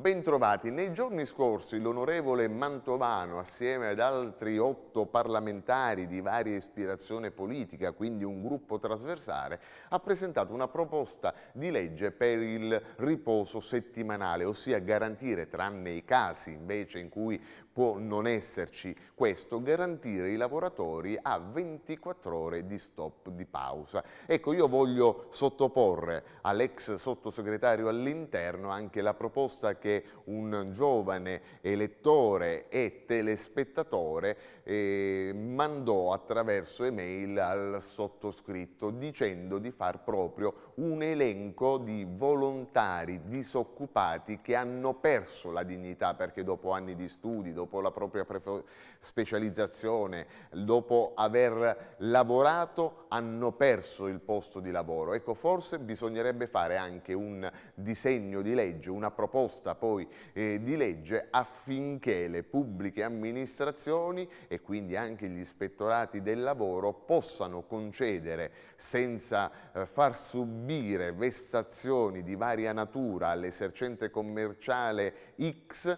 Bentrovati. Nei giorni scorsi l'onorevole Mantovano, assieme ad altri otto parlamentari di varia ispirazione politica, quindi un gruppo trasversale, ha presentato una proposta di legge per il riposo settimanale, ossia garantire, tranne i casi invece in cui può non esserci questo, garantire ai lavoratori a 24 ore di stop di pausa. Ecco, io voglio sottoporre all'ex sottosegretario all'interno anche la proposta che anche un giovane elettore e telespettatore eh, mandò attraverso email al sottoscritto dicendo di far proprio un elenco di volontari disoccupati che hanno perso la dignità perché dopo anni di studi, dopo la propria specializzazione, dopo aver lavorato hanno perso il posto di lavoro. Ecco, forse bisognerebbe fare anche un disegno di legge, una proposta poi eh, di legge affinché le pubbliche amministrazioni e quindi anche gli ispettorati del lavoro possano concedere senza eh, far subire vessazioni di varia natura all'esercente commerciale X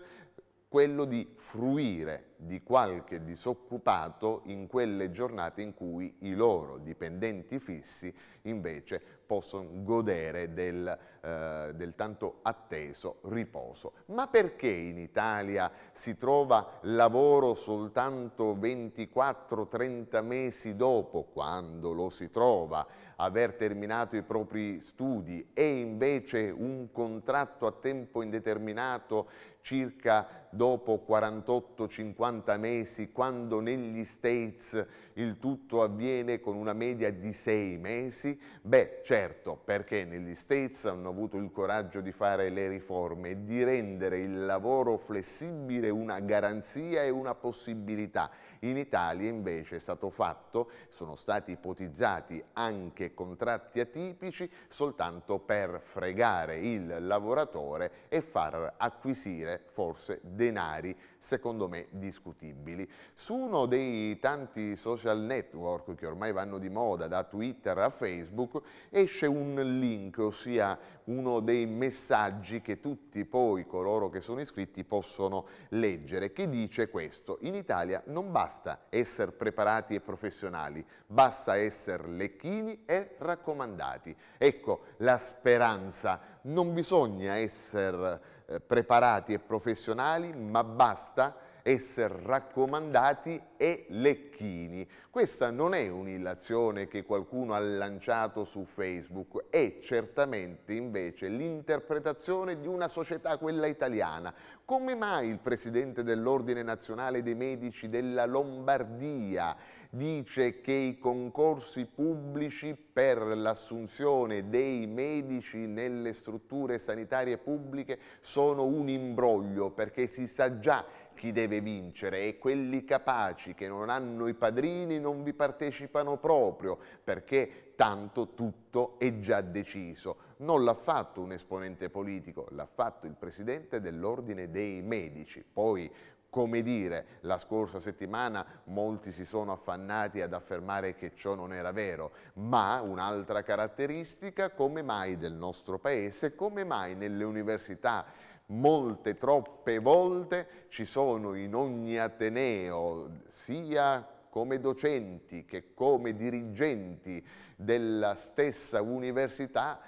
quello di fruire di qualche disoccupato in quelle giornate in cui i loro dipendenti fissi invece possono godere del, eh, del tanto atteso riposo. Ma perché in Italia si trova lavoro soltanto 24-30 mesi dopo, quando lo si trova, aver terminato i propri studi e invece un contratto a tempo indeterminato circa dopo 48-50 90 mesi, quando negli States il tutto avviene con una media di 6 mesi? Beh, certo, perché negli States hanno avuto il coraggio di fare le riforme e di rendere il lavoro flessibile una garanzia e una possibilità. In Italia invece è stato fatto, sono stati ipotizzati anche contratti atipici soltanto per fregare il lavoratore e far acquisire forse denari, secondo me, discutibili discutibili. Su uno dei tanti social network che ormai vanno di moda, da Twitter a Facebook, esce un link, ossia uno dei messaggi che tutti poi coloro che sono iscritti possono leggere, che dice questo, in Italia non basta essere preparati e professionali, basta essere lecchini e raccomandati. Ecco, la speranza, non bisogna essere eh, preparati e professionali, ma basta essere raccomandati e lecchini. Questa non è un'illazione che qualcuno ha lanciato su Facebook, è certamente invece l'interpretazione di una società, quella italiana. Come mai il presidente dell'Ordine Nazionale dei Medici della Lombardia dice che i concorsi pubblici per l'assunzione dei medici nelle strutture sanitarie pubbliche sono un imbroglio perché si sa già chi deve vincere e quelli capaci che non hanno i padrini non vi partecipano proprio perché tanto tutto è già deciso. Non l'ha fatto un esponente politico, l'ha fatto il presidente dell'Ordine dei Medici. Poi come dire, la scorsa settimana molti si sono affannati ad affermare che ciò non era vero, ma un'altra caratteristica, come mai del nostro paese, come mai nelle università molte, troppe volte ci sono in ogni Ateneo, sia come docenti che come dirigenti della stessa università,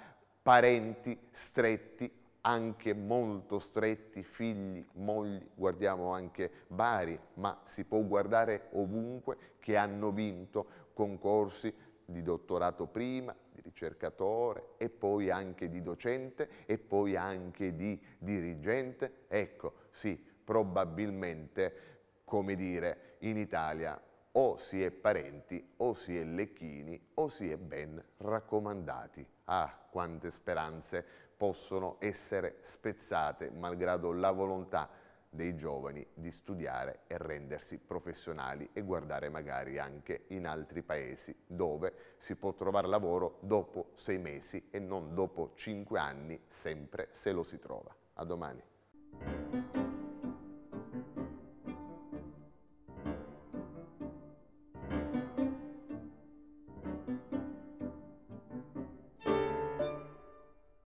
parenti stretti, anche molto stretti, figli, mogli, guardiamo anche Bari, ma si può guardare ovunque che hanno vinto concorsi di dottorato prima, ricercatore e poi anche di docente e poi anche di dirigente. Ecco, sì, probabilmente, come dire, in Italia o si è parenti, o si è lecchini, o si è ben raccomandati. Ah, quante speranze possono essere spezzate malgrado la volontà dei giovani di studiare e rendersi professionali e guardare magari anche in altri paesi dove si può trovare lavoro dopo sei mesi e non dopo cinque anni, sempre se lo si trova. A domani.